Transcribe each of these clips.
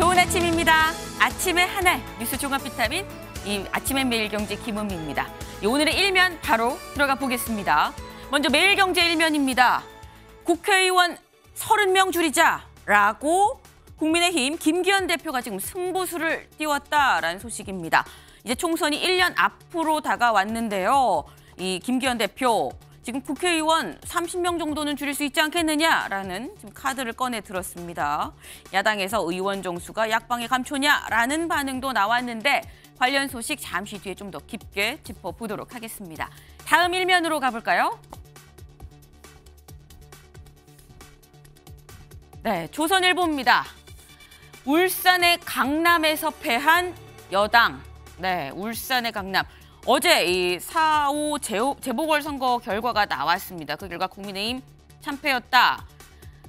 좋은 아침입니다. 아침에하알 뉴스 종합 비타민 이 아침의 매일경제 김은미입니다. 예, 오늘의 일면 바로 들어가 보겠습니다. 먼저 매일경제 일면입니다. 국회의원 30명 줄이자라고 국민의힘 김기현 대표가 지금 승부수를 띄웠다라는 소식입니다. 이제 총선이 1년 앞으로 다가왔는데요. 이 김기현 대표 지금 국회의원 30명 정도는 줄일 수 있지 않겠느냐라는 지금 카드를 꺼내 들었습니다. 야당에서 의원 정수가 약방에 감초냐라는 반응도 나왔는데 관련 소식 잠시 뒤에 좀 더 깊게 짚어보도록 하겠습니다. 다음 일면으로 가볼까요? 네, 조선일보입니다. 울산의 강남에서 패한 여당. 네, 울산의 강남. 어제 이 4.5 재보궐선거 결과가 나왔습니다. 그 결과 국민의힘 참패였다.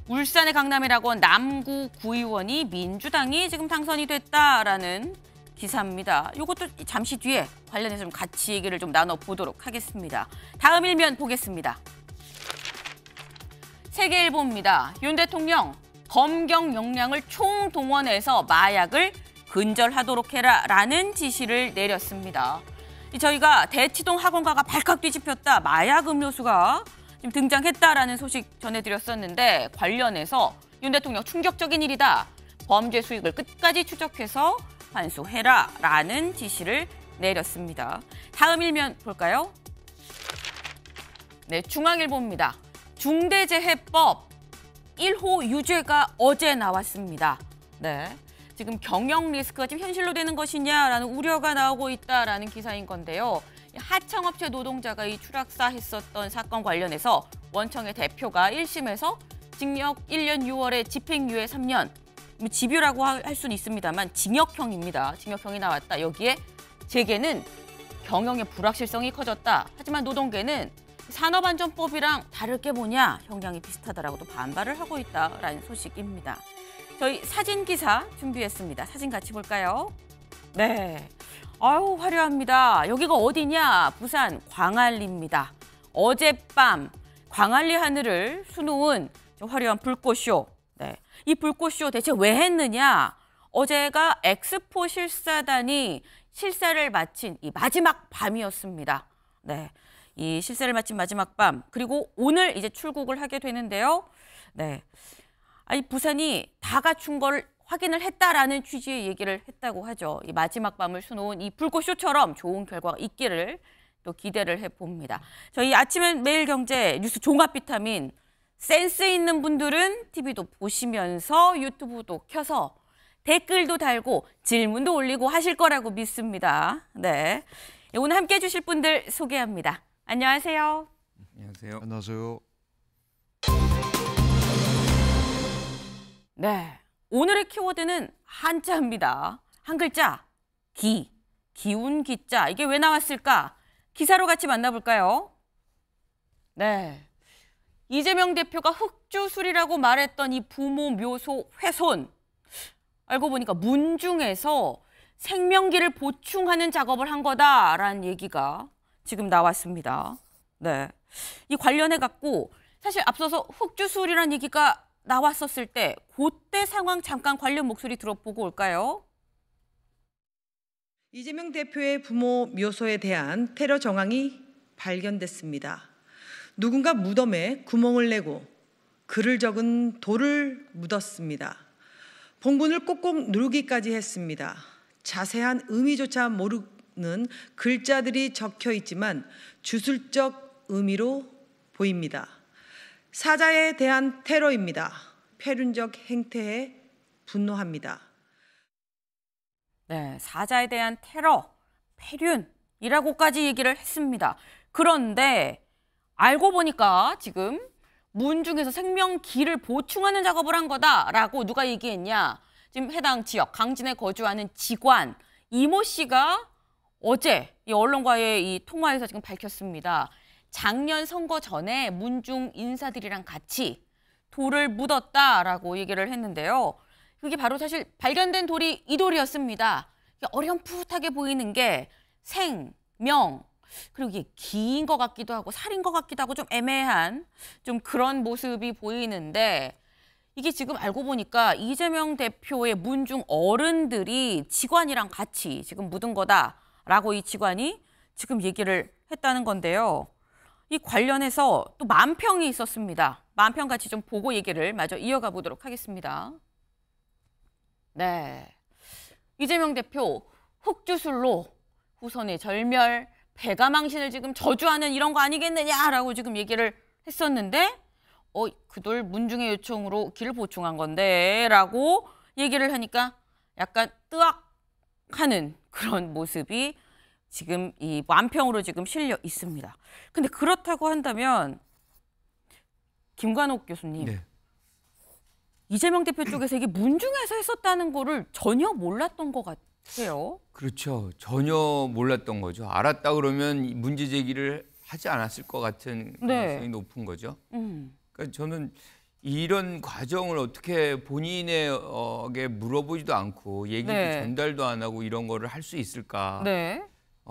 울산의 강남이라고 남구 구의원이 민주당이 지금 당선이 됐다라는 기사입니다. 이것도 잠시 뒤에 관련해서 좀 같이 얘기를 좀 나눠보도록 하겠습니다. 다음 일면 보겠습니다. 세계일보입니다. 윤 대통령 검경 역량을 총동원해서 마약을 근절하도록 해라라는 지시를 내렸습니다. 저희가 대치동 학원가가 발칵 뒤집혔다. 마약 음료수가 지금 등장했다라는 소식 전해드렸었는데 관련해서 윤 대통령 충격적인 일이다. 범죄 수익을 끝까지 추적해서 환수해라라는 지시를 내렸습니다. 다음 일면 볼까요? 네, 중앙일보입니다. 중대재해법 1호 유죄가 어제 나왔습니다. 네. 지금 경영 리스크가 지금 현실로 되는 것이냐라는 우려가 나오고 있다라는 기사인 건데요. 하청업체 노동자가 이 추락사 했었던 사건 관련해서 원청의 대표가 1심에서 징역 1년 6월에 집행유예 3년, 뭐 집유라고 할 수는 있습니다만 징역형입니다. 징역형이 나왔다. 여기에 재계는 경영의 불확실성이 커졌다. 하지만 노동계는 산업안전법이랑 다를 게 뭐냐, 형량이 비슷하다라고도 반발을 하고 있다라는 소식입니다. 저희 사진 기사 준비했습니다. 사진 같이 볼까요? 네. 아우 화려합니다. 여기가 어디냐? 부산 광안리입니다. 어젯밤 광안리 하늘을 수놓은 화려한 불꽃쇼. 네. 이 불꽃쇼 대체 왜 했느냐? 어제가 엑스포 실사단이 실사를 마친 이 마지막 밤이었습니다. 네. 이 실사를 마친 마지막 밤. 그리고 오늘 이제 출국을 하게 되는데요. 네. 아니 부산이 다 갖춘 걸 확인을 했다라는 취지의 얘기를 했다고 하죠. 이 마지막 밤을 수놓은 이 불꽃쇼처럼 좋은 결과가 있기를 또 기대를 해봅니다. 저희 아침엔 매일경제 뉴스 종합 비타민 센스 있는 분들은 TV도 보시면서 유튜브도 켜서 댓글도 달고 질문도 올리고 하실 거라고 믿습니다. 네. 오늘 함께 해주실 분들 소개합니다. 안녕하세요. 안녕하세요. 안녕하세요. 네. 오늘의 키워드는 한자입니다. 한 글자, 기. 기운 기자. 이게 왜 나왔을까? 기사로 같이 만나볼까요? 네. 이재명 대표가 흑주술이라고 말했던 이 부모 묘소 훼손. 알고 보니까 문중에서 생명기를 보충하는 작업을 한 거다라는 얘기가 지금 나왔습니다. 네. 이 관련해 갖고 사실 앞서서 흑주술이라는 얘기가 나왔었을 때 그때 상황 잠깐 관련 목소리 들어보고 올까요? 이재명 대표의 부모 묘소에 대한 테러 정황이 발견됐습니다. 누군가 무덤에 구멍을 내고 글을 적은 돌을 묻었습니다. 봉분을 꼭꼭 누르기까지 했습니다. 자세한 의미조차 모르는 글자들이 적혀 있지만 주술적 의미로 보입니다. 사자에 대한 테러입니다. 폐륜적 행태에 분노합니다. 네, 사자에 대한 테러, 폐륜이라고까지 얘기를 했습니다. 그런데 알고 보니까 지금 문중에서 생명기를 보충하는 작업을 한 거다라고 누가 얘기했냐. 지금 해당 지역 강진에 거주하는 직관 이모 씨가 어제 이 언론과의 이 통화에서 지금 밝혔습니다. 작년 선거 전에 문중 인사들이랑 같이 돌을 묻었다라고 얘기를 했는데요. 그게 바로 사실 발견된 돌이 이 돌이었습니다. 어렴풋하게 보이는 게 생, 명, 그리고 이게 기것 같기도 하고 살인 것 같기도 하고 좀 애매한 좀 그런 모습이 보이는데 이게 지금 알고 보니까 이재명 대표의 문중 어른들이 직관이랑 같이 지금 묻은 거다라고 이 직관이 지금 얘기를 했다는 건데요. 이 관련해서 또 만평이 있었습니다. 만평 같이 좀 보고 얘기를 마저 이어가 보도록 하겠습니다. 네. 이재명 대표 흑주술로 후손의 절멸, 배가 망신을 지금 저주하는 이런 거 아니겠느냐라고 지금 얘기를 했었는데 어 그들 문중의 요청으로 길을 보충한 건데라고 얘기를 하니까 약간 뜨악하는 그런 모습이 지금 이 만평으로 지금 실려 있습니다. 근데 그렇다고 한다면 김관옥 교수님 네. 이재명 대표 쪽에서 이게 문중에서 했었다는 거를 전혀 몰랐던 것 같아요. 그렇죠. 전혀 몰랐던 거죠. 알았다 그러면 문제 제기를 하지 않았을 것 같은 네. 가능성이 네. 높은 거죠. 음. 그러니까 저는 이런 과정을 어떻게 본인에게 물어보지도 않고 얘기도 네. 전달도 안 하고 이런 거를 할 수 있을까? 네.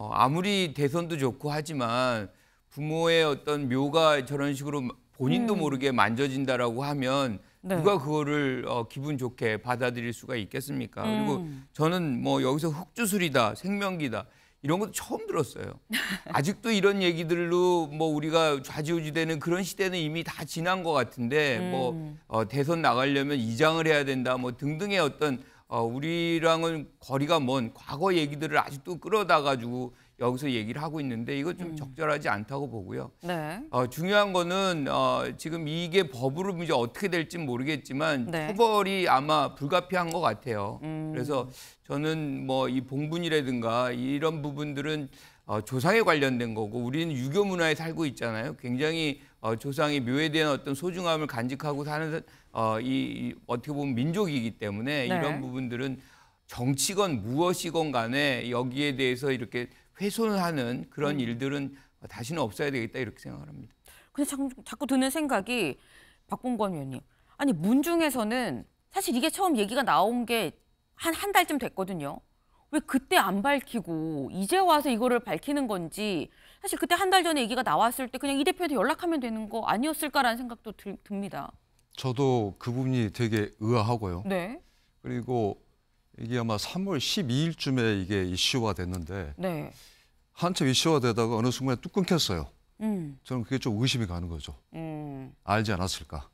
어, 아무리 대선도 좋고 하지만 부모의 어떤 묘가 저런 식으로 본인도 음. 모르게 만져진다라고 하면 네. 누가 그거를 어, 기분 좋게 받아들일 수가 있겠습니까? 음. 그리고 저는 뭐 여기서 흑주술이다, 생명기다 이런 것도 처음 들었어요. 아직도 이런 얘기들로 뭐 우리가 좌지우지되는 그런 시대는 이미 다 지난 것 같은데 뭐, 음. 뭐 어, 대선 나가려면 이장을 해야 된다, 뭐 등등의 어떤 어, 우리랑은 거리가 먼 과거 얘기들을 아직도 끌어다 가지고 여기서 얘기를 하고 있는데 이거 좀 음. 적절하지 않다고 보고요. 네. 어, 중요한 거는 어, 지금 이게 법으로 이제 어떻게 될지 모르겠지만 네. 처벌이 아마 불가피한 것 같아요. 음. 그래서 저는 뭐 이 봉분이라든가 이런 부분들은 어, 조상에 관련된 거고 우리는 유교 문화에 살고 있잖아요. 굉장히 어, 조상의 묘에 대한 어떤 소중함을 간직하고 사는 어, 이, 어떻게 보면 민족이기 때문에 네. 이런 부분들은 정치건 무엇이건 간에 여기에 대해서 이렇게 훼손을 하는 그런 음. 일들은 다시는 없어야 되겠다 이렇게 생각을 합니다. 근데 자, 자꾸 드는 생각이 박봉관 의원님 아니 문중에서는 사실 이게 처음 얘기가 나온 게 한 한 달쯤 됐거든요. 왜 그때 안 밝히고 이제 와서 이거를 밝히는 건지 사실 그때 한 달 전에 얘기가 나왔을 때 그냥 이 대표한테 연락하면 되는 거 아니었을까라는 생각도 들, 듭니다. 저도 그 부분이 되게 의아하고요. 네. 그리고 이게 아마 3월 12일쯤에 이게 이슈화 됐는데 네. 한참 이슈화 되다가 어느 순간 에뚝 끊겼어요. 음. 저는 그게 좀 의심이 가는 거죠. 음. 알지 않았을까?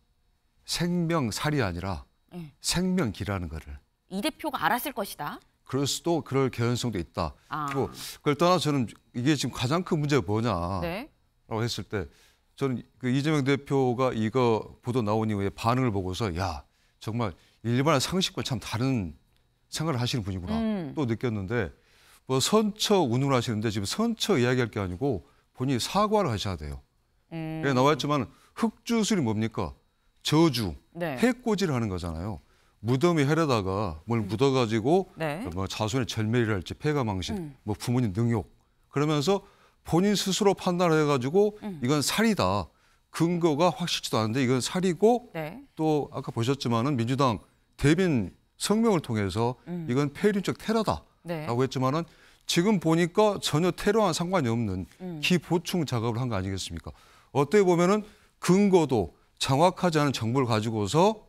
생명살이 아니라 음. 네. 생명기라는 거를. 이 대표가 알았을 것이다. 그럴 수도 그럴 개연성도 있다. 아. 그리고 그걸 떠나 저는 이게 지금 가장 큰 문제가 뭐냐라고 네. 했을 때 저는 그 이재명 대표가 이거 보도 나온 이후에 반응을 보고서 야 정말 일반의 상식과 참 다른 생각을 하시는 분이구나 음. 또 느꼈는데 뭐 선처 운운하시는데 지금 선처 이야기할 게 아니고 본인이 사과를 하셔야 돼요. 음. 예, 나와있지만 흑주술이 뭡니까? 저주, 네. 해꼬지를 하는 거잖아요. 무덤이 헤려다가뭘 음. 묻어가지고 네. 뭐 자손의 절멸이랄지 폐가망신, 음. 뭐 부모님 능욕 그러면서 본인 스스로 판단을 해가지고 음. 이건 살이다. 근거가 확실치도 않은데 이건 살이고 네. 또 아까 보셨지만은 민주당 대변 성명을 통해서 음. 이건 폐륜적 테러다라고 네. 했지만은 지금 보니까 전혀 테러와 상관이 없는 음. 기보충 작업을 한 거 아니겠습니까? 어떻게 보면은 근거도 정확하지 않은 정보를 가지고서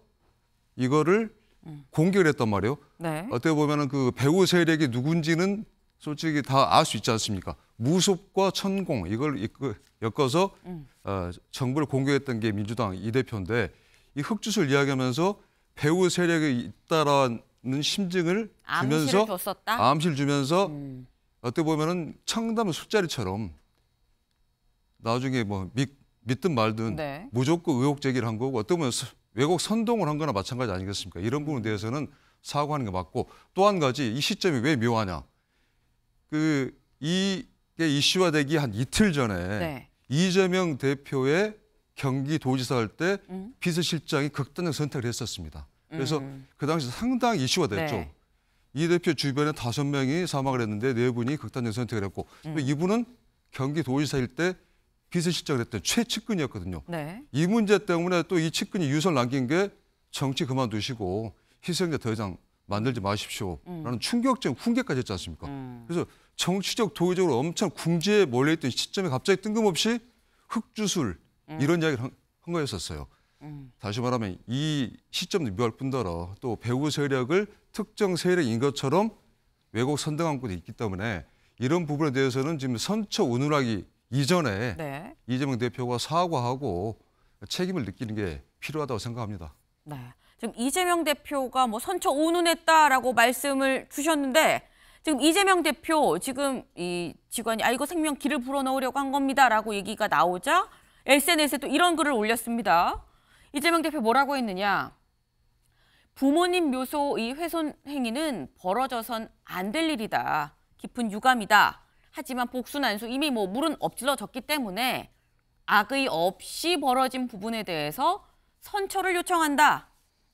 이거를 음. 공개를 했단 말이에요. 네. 어떻게 보면은 그배우 세력이 누군지는 솔직히 다 알 수 있지 않습니까? 무속과 천공 이걸 그 엮어서 음. 어, 정부를 공격했던 게 민주당 이 대표인데 이 흑주술 이야기하면서 배후 세력이 있다라는 심증을 주면서 줬었다? 암시를 주면서 음. 어떻게 보면은 청담 술자리처럼 나중에 뭐 믿, 믿든 말든 네. 무조건 의혹 제기를 한 거고 어떻게 보면 왜곡 선동을 한 거나 마찬가지 아니겠습니까? 이런 부분에 대해서는 사과하는 게 맞고 또 한 가지 이 시점이 왜 묘하냐. 그이 이슈화되기 한 이틀 전에 네. 이재명 대표의 경기도지사 할때 음. 비서실장이 극단적 선택을 했었습니다. 그래서 음. 그 당시 상당히 이슈가 됐죠. 네. 이 대표 주변에 다섯 명이 사망을 했는데 네 분이 극단적 선택을 했고 음. 이분은 경기도지사일 때 비서실장을 했던 최측근이었거든요. 네. 이 문제 때문에 또 이 측근이 유서를 남긴 게 정치 그만두시고 희생자 더 이상 만들지 마십시오라는 음. 충격적인 훈계까지 했지 않습니까? 음. 그래서 정치적 도의적으로 엄청 궁지에 몰려 있던 시점에 갑자기 뜬금없이 흑주술 음. 이런 이야기를 한, 한 거였었어요. 음. 다시 말하면 이 시점도 묘할 뿐더러 또 배후 세력을 특정 세력인 것처럼 왜곡 선동한것도 있기 때문에 이런 부분에 대해서는 지금 선처 운운하기 이전에 네. 이재명 대표가 사과하고 책임을 느끼는 게 필요하다고 생각합니다. 네. 지금 이재명 대표가 뭐 선처 운운했다라고 말씀을 주셨는데 지금 이재명 대표 지금 이 직원이 아 이거 생명 길을 불어넣으려고 한 겁니다라고 얘기가 나오자 SNS에 또 이런 글을 올렸습니다. 이재명 대표 뭐라고 했느냐? 부모님 묘소 이 훼손 행위는 벌어져선 안 될 일이다. 깊은 유감이다. 하지만 복수난수 이미 뭐 물은 엎질러졌기 때문에 악의 없이 벌어진 부분에 대해서 선처를 요청한다.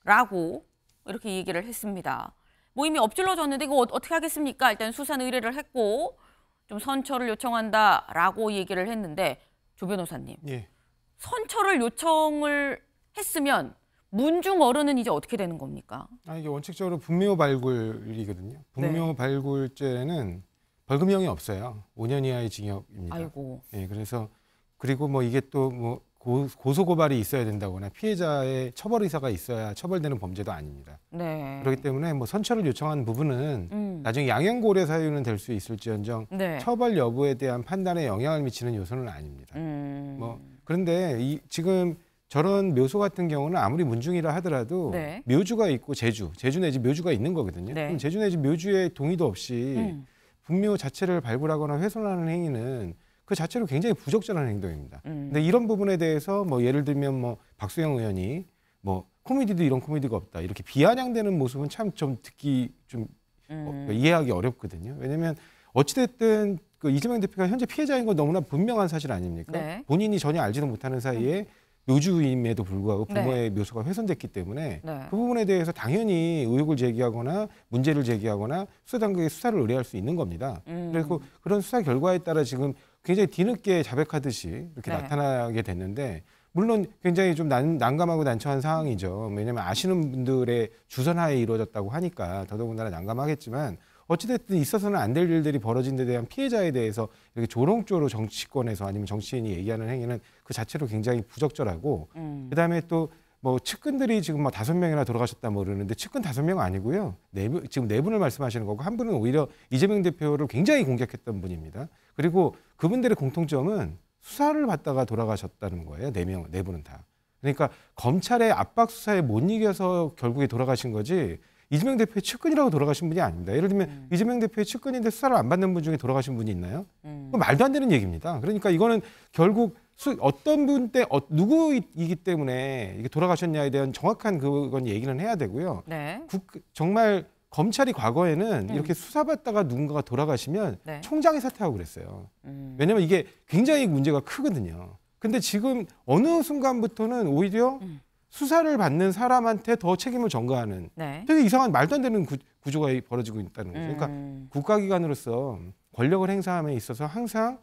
라고 이렇게 얘기를 했습니다. 모임이 엎질러졌는데 이거 어, 어떻게 하겠습니까? 일단 수산 의뢰를 했고 좀 선처를 요청한다라고 얘기를 했는데 조 변호사님. 예. 선처를 요청을 했으면 문중 어른은 이제 어떻게 되는 겁니까? 아 이게 원칙적으로 분묘 발굴이거든요. 분묘 네. 발굴죄는 벌금형이 없어요. 5년 이하의 징역입니다. 아이고. 예, 그래서 그리고 뭐 이게 또뭐 고, 소고발이 있어야 된다거나 피해자의 처벌 의사가 있어야 처벌되는 범죄도 아닙니다. 네. 그렇기 때문에 뭐 선처를 요청한 부분은 음. 나중에 양형고려 사유는 될 수 있을지언정 네. 처벌 여부에 대한 판단에 영향을 미치는 요소는 아닙니다. 음. 뭐 그런데 이, 지금 저런 묘소 같은 경우는 아무리 문중이라 하더라도 네. 묘주가 있고 제주, 제주 내지 묘주가 있는 거거든요. 네. 그럼 제주 내지 묘주의 동의도 없이 음. 분묘 자체를 발굴하거나 훼손하는 행위는 그 자체로 굉장히 부적절한 행동입니다. 음. 근데 이런 부분에 대해서 뭐 예를 들면 뭐 박수영 의원이 뭐 코미디도 이런 코미디가 없다 이렇게 비아냥되는 모습은 참 좀 듣기 좀 어, 음. 어, 이해하기 어렵거든요. 왜냐하면 어찌됐든 그 이재명 대표가 현재 피해자인 건 너무나 분명한 사실 아닙니까? 네. 본인이 전혀 알지도 못하는 사이에 묘주임에도 음. 불구하고 네. 부모의 네. 묘소가 훼손됐기 때문에 네. 그 부분에 대해서 당연히 의혹을 제기하거나 문제를 제기하거나 수사당국의 수사를 의뢰할 수 있는 겁니다. 음. 그리고 그런 수사 결과에 따라 지금 굉장히 뒤늦게 자백하듯이 이렇게 네. 나타나게 됐는데 물론 굉장히 좀 난, 난감하고 난처한 상황이죠. 왜냐하면 아시는 분들의 주선하에 이루어졌다고 하니까 더더군다나 난감하겠지만 어찌됐든 있어서는 안 될 일들이 벌어진 데 대한 피해자에 대해서 이렇게 조롱조로 정치권에서 아니면 정치인이 얘기하는 행위는 그 자체로 굉장히 부적절하고 음. 그다음에 또뭐 측근들이 지금 뭐 다섯 명이나 돌아가셨다 뭐 그러는데 측근 다섯 명 아니고요. 네 분, 지금 네 분을 말씀하시는 거고 한 분은 오히려 이재명 대표를 굉장히 공격했던 분입니다. 그리고 그분들의 공통점은 수사를 받다가 돌아가셨다는 거예요. 네 명, 네 분은 다. 그러니까 검찰의 압박 수사에 못 이겨서 결국에 돌아가신 거지 이재명 대표의 측근이라고 돌아가신 분이 아닙니다. 예를 들면 음. 이재명 대표의 측근인데 수사를 안 받는 분 중에 돌아가신 분이 있나요? 음. 말도 안 되는 얘기입니다. 그러니까 이거는 결국 어떤 분때 어, 누구이기 때문에 이게 돌아가셨냐에 대한 정확한 그건 얘기는 해야 되고요. 네. 국, 정말 검찰이 과거에는 음. 이렇게 수사받다가 누군가가 돌아가시면 네. 총장이 사퇴하고 그랬어요. 음. 왜냐하면 이게 굉장히 문제가 크거든요. 근데 지금 어느 순간부터는 오히려 음. 수사를 받는 사람한테 더 책임을 전가하는 네. 되게 이상한 말도 안 되는 구, 조가 벌어지고 있다는 거죠. 그러니까 음. 국가기관으로서 권력을 행사함에 있어서 항상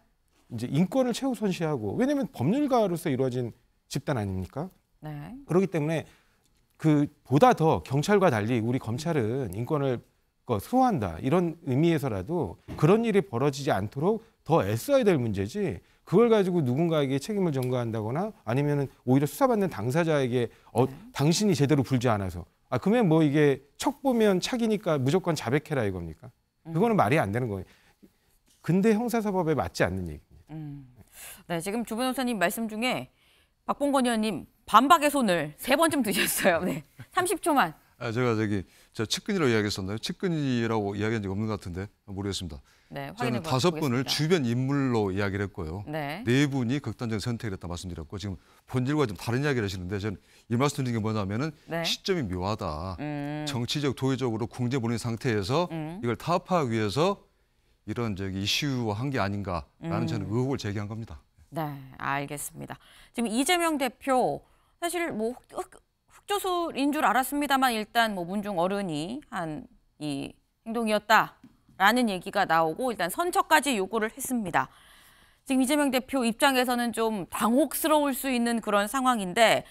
이제 인권을 최우선시하고 왜냐하면 법률가로서 이루어진 집단 아닙니까? 네. 그렇기 때문에 그 보다 더 경찰과 달리 우리 검찰은 인권을 수호한다 이런 의미에서라도 그런 일이 벌어지지 않도록 더 애써야 될 문제지 그걸 가지고 누군가에게 책임을 전가한다거나 아니면은 오히려 수사받는 당사자에게 어, 네. 당신이 제대로 불지 않아서 아 그러면 뭐 이게 척 보면 착이니까 무조건 자백해라 이겁니까? 그거는 음. 말이 안 되는 거예요. 근대 형사사법에 맞지 않는 얘기. 음. 네, 지금 주 변호사님 말씀 중에 박봉건 의원님 반박의 손을 세 번쯤 드셨어요. 네, 30초만. 아, 제가 저기 저 측근이라고 이야기했었나요? 측근이라고 이야기한 적 없는 것 같은데 모르겠습니다. 네, 저는 다섯 분을 주변 인물로 이야기를 했고요. 네. 네 분이 극단적인 선택을 했다 말씀드렸고 지금 본질과 좀 다른 이야기를 하시는데 저는 이말씀드는게 뭐냐면은 네. 시점이 묘하다. 음. 정치적 도의적으로 궁제 보는 상태에서 음. 이걸 타파하기 위해서 이런 저기 이슈화 한게 아닌가라는 음. 저는 의혹을 제기한 겁니다. 네, 알겠습니다. 지금 이재명 대표 사실 뭐 흑, 조술인줄 알았습니다만 일단 뭐 문중 어른이 한 이 행동이었다라는 얘기가 나오고 일단 선처까지 요구를 했습니다. 지금 이재명 대표 입장에서는 좀 당혹스러울 수 있는 그런 상황인데